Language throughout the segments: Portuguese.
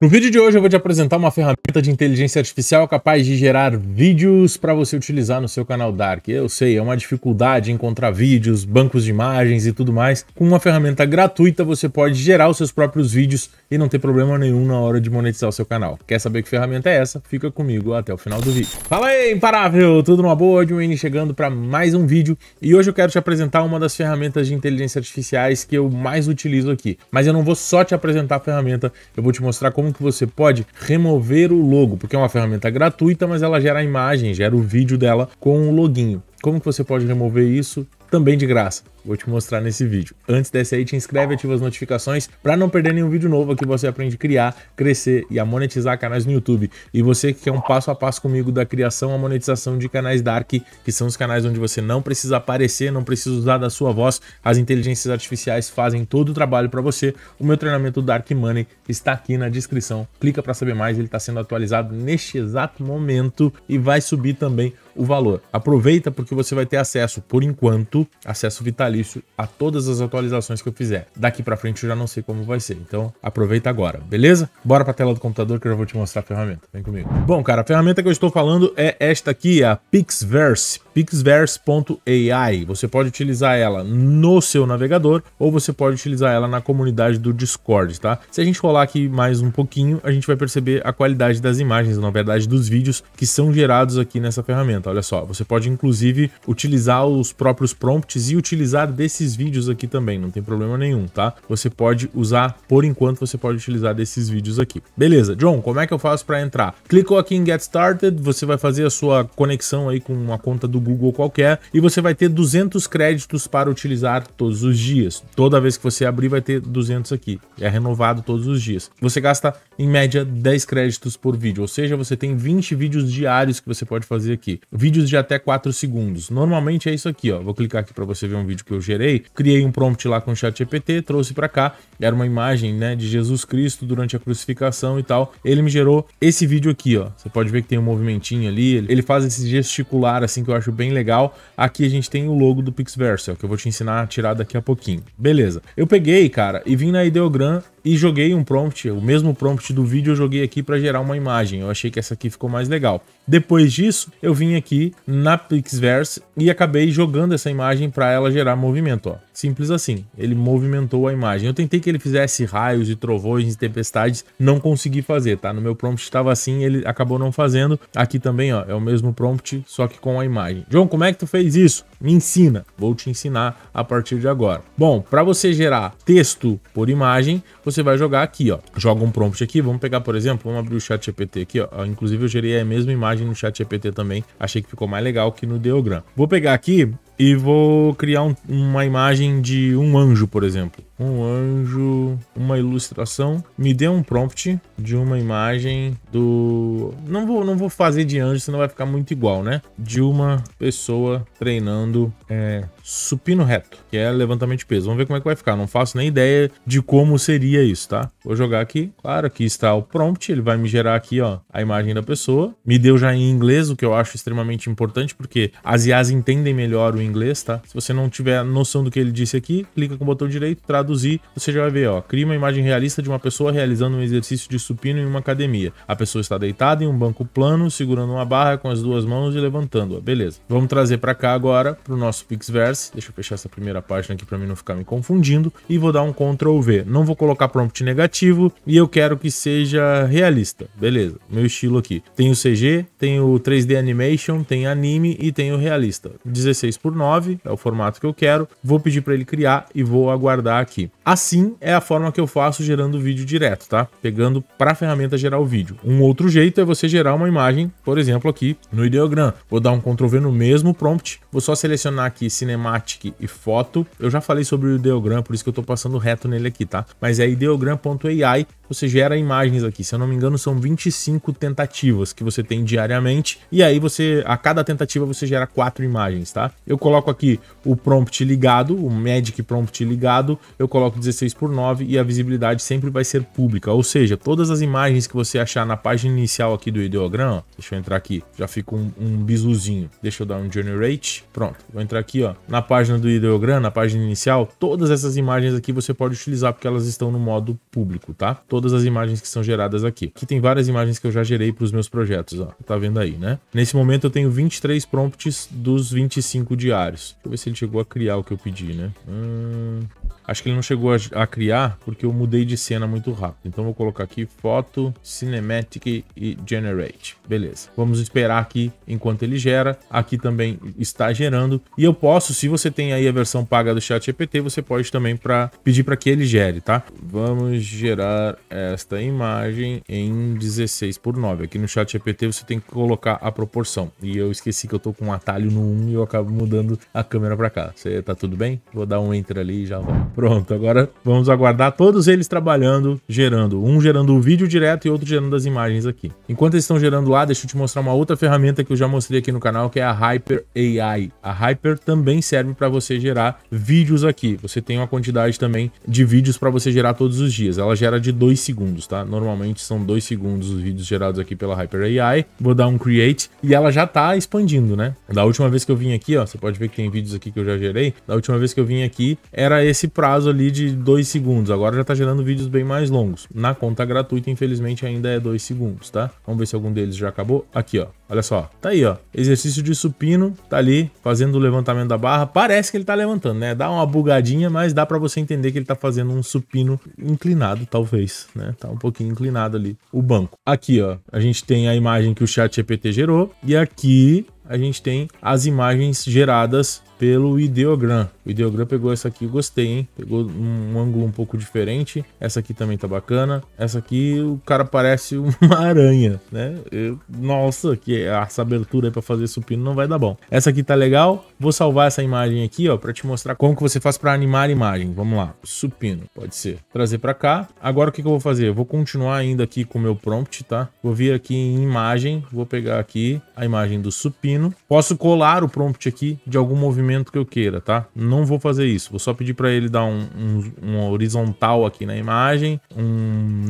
No vídeo de hoje eu vou te apresentar uma ferramenta de inteligência artificial capaz de gerar vídeos para você utilizar no seu canal Dark. Eu sei, é uma dificuldade encontrar vídeos, bancos de imagens e tudo mais. Com uma ferramenta gratuita você pode gerar os seus próprios vídeos e não ter problema nenhum na hora de monetizar o seu canal. Quer saber que ferramenta é essa? Fica comigo até o final do vídeo. Fala aí, imparável! Tudo numa boa? Edwin chegando para mais um vídeo e hoje eu quero te apresentar uma das ferramentas de inteligência artificiais que eu mais utilizo aqui. Mas eu não vou só te apresentar a ferramenta, eu vou te mostrar como como que você pode remover o logo, porque é uma ferramenta gratuita, mas ela gera a imagem, gera o vídeo dela com o loginho. Como que você pode remover isso também de graça? Vou te mostrar nesse vídeo. Antes dessa aí, te inscreve e ativa as notificações para não perder nenhum vídeo novo aqui você aprende a criar, crescer e a monetizar canais no YouTube. E você que quer um passo a passo comigo da criação à monetização de canais Dark, que são os canais onde você não precisa aparecer, não precisa usar da sua voz, as inteligências artificiais fazem todo o trabalho para você. O meu treinamento Dark Money está aqui na descrição. Clica para saber mais, ele está sendo atualizado neste exato momento e vai subir também o valor. Aproveita porque você vai ter acesso, por enquanto, acesso vital vitalício a todas as atualizações que eu fizer. Daqui para frente eu já não sei como vai ser, então aproveita agora, beleza? Bora para a tela do computador que eu já vou te mostrar a ferramenta. Vem comigo. Bom, cara, a ferramenta que eu estou falando é esta aqui, é a Pixverse, pixverse.ai. Você pode utilizar ela no seu navegador ou você pode utilizar ela na comunidade do Discord, tá? Se a gente rolar aqui mais um pouquinho, a gente vai perceber a qualidade das imagens, na verdade dos vídeos que são gerados aqui nessa ferramenta. Olha só, você pode inclusive utilizar os próprios prompts e utilizar desses vídeos aqui também, não tem problema nenhum, tá? Você pode usar, por enquanto, você pode utilizar desses vídeos aqui. Beleza, John, como é que eu faço para entrar? Clicou aqui em Get Started, você vai fazer a sua conexão aí com uma conta do Google qualquer e você vai ter 200 créditos para utilizar todos os dias. Toda vez que você abrir, vai ter 200 aqui. É renovado todos os dias. Você gasta, em média, 10 créditos por vídeo, ou seja, você tem 20 vídeos diários que você pode fazer aqui. Vídeos de até 4 segundos. Normalmente é isso aqui, ó. Vou clicar aqui para você ver um vídeo que eu gerei, criei um prompt lá com o chat GPT, trouxe para cá, era uma imagem, né, de Jesus Cristo durante a crucificação e tal. Ele me gerou esse vídeo aqui, ó. Você pode ver que tem um movimentinho ali, ele faz esse gesticular assim que eu acho bem legal. Aqui a gente tem o logo do Pixverse, ó, que eu vou te ensinar a tirar daqui a pouquinho. Beleza. Eu peguei, cara, e vim na Ideogram e joguei um prompt, o mesmo prompt do vídeo eu joguei aqui para gerar uma imagem. Eu achei que essa aqui ficou mais legal. Depois disso, eu vim aqui na Pixverse e acabei jogando essa imagem para ela gerar movimento, ó. Simples assim, ele movimentou a imagem. Eu tentei que ele fizesse raios e trovões e tempestades, não consegui fazer, tá? No meu prompt estava assim, ele acabou não fazendo. Aqui também, ó, é o mesmo prompt, só que com a imagem. João, como é que tu fez isso? Me ensina. Vou te ensinar a partir de agora. Bom, para você gerar texto por imagem, você vai jogar aqui, ó. Joga um prompt aqui, vamos pegar, por exemplo, vamos abrir o chat GPT aqui, ó. Inclusive eu gerei a mesma imagem imagem no chat GPT também. Achei que ficou mais legal que no Deogram. Vou pegar aqui e vou criar um, uma imagem de um anjo, por exemplo um anjo, uma ilustração, me dê um prompt de uma imagem do não vou não vou fazer de anjo, senão vai ficar muito igual, né? De uma pessoa treinando é, supino reto, que é levantamento de peso. Vamos ver como é que vai ficar. Não faço nem ideia de como seria isso, tá? Vou jogar aqui. Claro, aqui está o prompt. Ele vai me gerar aqui, ó, a imagem da pessoa. Me deu já em inglês, o que eu acho extremamente importante, porque as IAs entendem melhor o inglês, tá? Se você não tiver noção do que ele disse aqui, clica com o botão direito, traduz você já vai ver, ó, cria uma imagem realista de uma pessoa realizando um exercício de supino em uma academia. A pessoa está deitada em um banco plano, segurando uma barra com as duas mãos e levantando-a. Beleza. Vamos trazer para cá agora para o nosso Pixverse. Deixa eu fechar essa primeira página aqui para mim não ficar me confundindo e vou dar um Ctrl V. Não vou colocar prompt negativo e eu quero que seja realista. Beleza. Meu estilo aqui. Tem o CG, tem o 3D animation, tem anime e tem o realista. 16 por 9 é o formato que eu quero. Vou pedir para ele criar e vou aguardar aqui aqui. Assim é a forma que eu faço gerando vídeo direto, tá? Pegando para a ferramenta gerar o vídeo. Um outro jeito é você gerar uma imagem, por exemplo, aqui no Ideogram. Vou dar um Ctrl V no mesmo prompt, vou só selecionar aqui Cinematic e Foto. Eu já falei sobre o Ideogram, por isso que eu estou passando reto nele aqui, tá? Mas é ideogram.ai você gera imagens aqui. Se eu não me engano, são 25 tentativas que você tem diariamente. E aí você, a cada tentativa, você gera quatro imagens, tá? Eu coloco aqui o prompt ligado, o Magic Prompt ligado. Eu coloco 16 por 9 e a visibilidade sempre vai ser pública. Ou seja, todas as imagens que você achar na página inicial aqui do ideograma, deixa eu entrar aqui, já fica um, um bizuzinho. Deixa eu dar um generate. Pronto, vou entrar aqui, ó, na página do ideograma, na página inicial, todas essas imagens aqui você pode utilizar porque elas estão no modo público, tá? todas as imagens que são geradas aqui. Aqui tem várias imagens que eu já gerei para os meus projetos, ó. Tá vendo aí, né? Nesse momento eu tenho 23 prompts dos 25 diários. Deixa eu ver se ele chegou a criar o que eu pedi, né? Hum... Acho que ele não chegou a, a, criar porque eu mudei de cena muito rápido. Então vou colocar aqui foto, cinematic e generate. Beleza. Vamos esperar aqui enquanto ele gera. Aqui também está gerando. E eu posso, se você tem aí a versão paga do Chat EPT, você pode também para pedir para que ele gere, tá? Vamos gerar esta imagem em 16 por 9. Aqui no chat GPT você tem que colocar a proporção. E eu esqueci que eu tô com um atalho no 1 e eu acabo mudando a câmera para cá. Você tá tudo bem? Vou dar um enter ali e já vou. Pronto, agora vamos aguardar todos eles trabalhando, gerando. Um gerando o vídeo direto e outro gerando as imagens aqui. Enquanto eles estão gerando lá, deixa eu te mostrar uma outra ferramenta que eu já mostrei aqui no canal, que é a Hyper AI. A Hyper também serve para você gerar vídeos aqui. Você tem uma quantidade também de vídeos para você gerar todos os dias. Ela gera de 2 segundos, tá? Normalmente são 2 segundos os vídeos gerados aqui pela Hyper AI. Vou dar um create e ela já tá expandindo, né? Da última vez que eu vim aqui, ó, você pode ver que tem vídeos aqui que eu já gerei. Da última vez que eu vim aqui, era esse prazo ali de 2 segundos. Agora já tá gerando vídeos bem mais longos. Na conta gratuita, infelizmente, ainda é 2 segundos, tá? Vamos ver se algum deles já acabou. Aqui, ó. Olha só, tá aí, ó. Exercício de supino, tá ali fazendo o levantamento da barra. Parece que ele tá levantando, né? Dá uma bugadinha, mas dá para você entender que ele tá fazendo um supino inclinado, talvez, né? Tá um pouquinho inclinado ali o banco. Aqui, ó, a gente tem a imagem que o chat GPT gerou e aqui a gente tem as imagens geradas pelo ideogram. O ideogram pegou essa aqui, gostei, hein? Pegou um ângulo um pouco diferente. Essa aqui também tá bacana. Essa aqui o cara parece uma aranha, né? Eu, nossa, que essa abertura aí para fazer supino não vai dar bom. Essa aqui tá legal. Vou salvar essa imagem aqui, ó, para te mostrar como que você faz para animar a imagem. Vamos lá. Supino, pode ser. Trazer para cá. Agora o que que eu vou fazer? Eu vou continuar ainda aqui com o meu prompt, tá? Vou vir aqui em imagem, vou pegar aqui a imagem do supino. Posso colar o prompt aqui de algum movimento movimento que eu queira, tá? Não vou fazer isso, vou só pedir para ele dar um, um, um, horizontal aqui na imagem, um,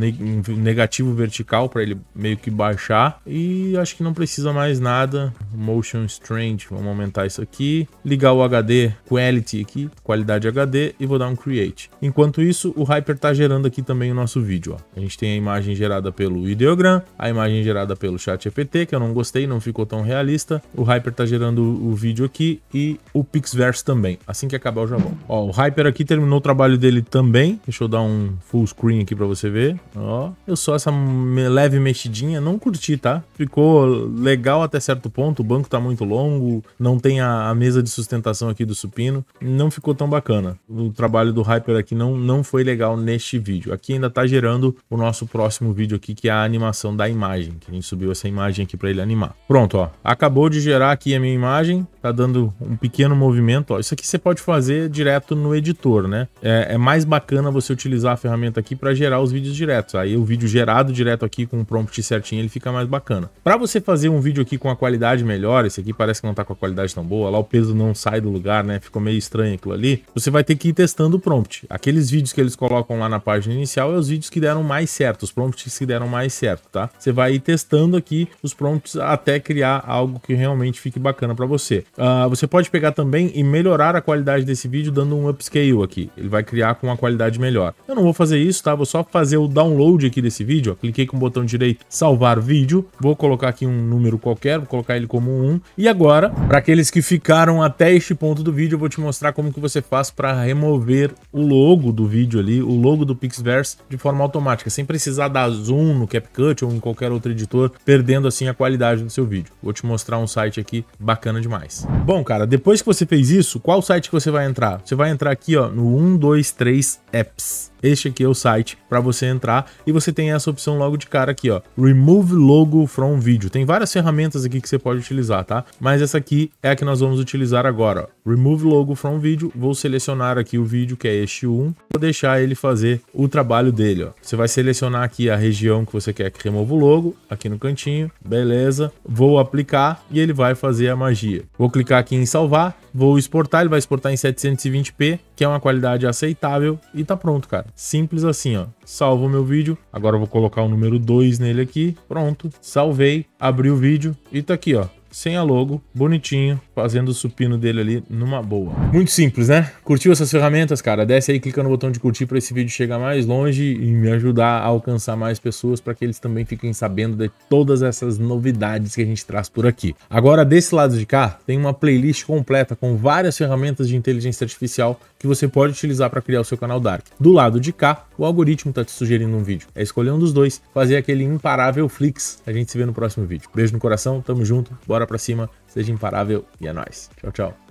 negativo vertical para ele meio que baixar e acho que não precisa mais nada. Motion Strange, vamos aumentar isso aqui, ligar o HD Quality aqui, qualidade HD e vou dar um Create. Enquanto isso, o Hyper tá gerando aqui também o nosso vídeo, ó. A gente tem a imagem gerada pelo Ideogram, a imagem gerada pelo ChatGPT, que eu não gostei, não ficou tão realista. O Hyper tá gerando o vídeo aqui e o Pixverse também. Assim que acabar eu já volto. Ó, o Hyper aqui terminou o trabalho dele também. Deixa eu dar um full screen aqui pra você ver. Ó, eu só essa leve mexidinha, não curti, tá? Ficou legal até certo ponto, o banco tá muito longo, não tem a, a mesa de sustentação aqui do supino, não ficou tão bacana. O trabalho do Hyper aqui não, não foi legal neste vídeo. Aqui ainda tá gerando o nosso próximo vídeo aqui, que é a animação da imagem, que a gente subiu essa imagem aqui pra ele animar. Pronto, ó, acabou de gerar aqui a minha imagem, tá dando um pequeno movimento, ó, isso aqui você pode fazer direto no editor, né? É, é mais bacana você utilizar a ferramenta aqui para gerar os vídeos diretos. Aí o vídeo gerado direto aqui com o prompt certinho, ele fica mais bacana. Para você fazer um vídeo aqui com a qualidade melhor, esse aqui parece que não tá com a qualidade tão boa, lá o peso não sai do lugar, né? Ficou meio estranho aquilo ali. Você vai ter que ir testando o prompt. Aqueles vídeos que eles colocam lá na página inicial é os vídeos que deram mais certo, os prompts que deram mais certo, tá? Você vai ir testando aqui os prompts até criar algo que realmente fique bacana para você. Uh, você pode pegar também também e melhorar a qualidade desse vídeo dando um upscale aqui. Ele vai criar com uma qualidade melhor. Eu não vou fazer isso, tá? Vou só fazer o download aqui desse vídeo. Ó. Cliquei com o botão direito, salvar vídeo. Vou colocar aqui um número qualquer, vou colocar ele como 1. Um. E agora, para aqueles que ficaram até este ponto do vídeo, eu vou te mostrar como que você faz para remover o logo do vídeo ali, o logo do Pixverse, de forma automática, sem precisar dar zoom no CapCut ou em qualquer outro editor, perdendo assim a qualidade do seu vídeo. Vou te mostrar um site aqui bacana demais. Bom, cara, depois que você fez isso, qual site que você vai entrar? Você vai entrar aqui ó, no 123 Apps. Este aqui é o site para você entrar e você tem essa opção logo de cara aqui, ó, Remove Logo from Video. Tem várias ferramentas aqui que você pode utilizar, tá? Mas essa aqui é a que nós vamos utilizar agora, ó. Remove Logo from Video. Vou selecionar aqui o vídeo que é este 1, vou deixar ele fazer o trabalho dele, ó. Você vai selecionar aqui a região que você quer que remova o logo, aqui no cantinho, beleza? Vou aplicar e ele vai fazer a magia. Vou clicar aqui em salvar Vou exportar, ele vai exportar em 720p, que é uma qualidade aceitável e tá pronto, cara. Simples assim, ó. Salvo o meu vídeo. Agora eu vou colocar o número 2 nele aqui. Pronto. Salvei, abri o vídeo e tá aqui, ó sem a logo, bonitinho, fazendo o supino dele ali numa boa. Muito simples, né? Curtiu essas ferramentas, cara? Desce aí, clica no botão de curtir para esse vídeo chegar mais longe e me ajudar a alcançar mais pessoas para que eles também fiquem sabendo de todas essas novidades que a gente traz por aqui. Agora, desse lado de cá, tem uma playlist completa com várias ferramentas de inteligência artificial que você pode utilizar para criar o seu canal Dark. Do lado de cá, o algoritmo está te sugerindo um vídeo. É escolher um dos dois, fazer aquele imparável flix. A gente se vê no próximo vídeo. Beijo no coração, tamo junto, bora bora pra cima, seja imparável e é nóis. Tchau, tchau.